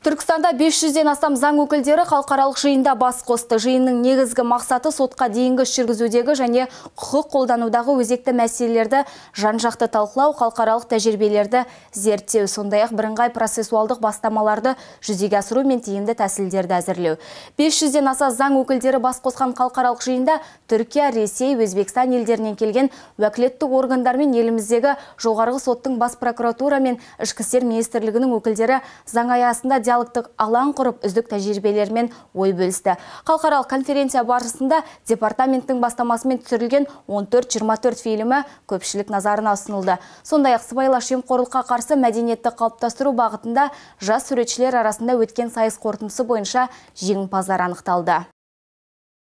Түркістанда 500-ден астам заң өкілдері халықаралық жиында бас қосты. Жиынның негізгі мақсаты сотқа дейінгі жүргізудегі және құқық қолданудағы өзекті мәселелерді жан-жақты талқылау, халықаралық тәжірибелерді зерттеу, сондай-ақ бірыңғай процессуалдық бастамаларды жүзеге асыру мен тиімді тәсілдерді әзірлеу. 500-ден аса заң өкілдері бас қосқан халықаралық жиында Түркия, Ресей, Өзбекстан елдерінен келген уәкілетті органдар мен еліміздегі жоғарғы соттың бас прокуратура мен ішкі істер министрлігінің өкілдері заң аясында диалогтық алаң құрып үздік тәжірибелермен ой бөлісті халықаралық конференция барысында департаменттің бастамасымен түсірілген 14-24 фильмі көпшілік назарына ұсынылды сондай ақ сыбайлас жемқорлыққа қарсы мәдениетті қалыптастыру бағытында жас сүретшілер арасында өткен сайыз қорытындысы бойынша жеңімпаздар анықталды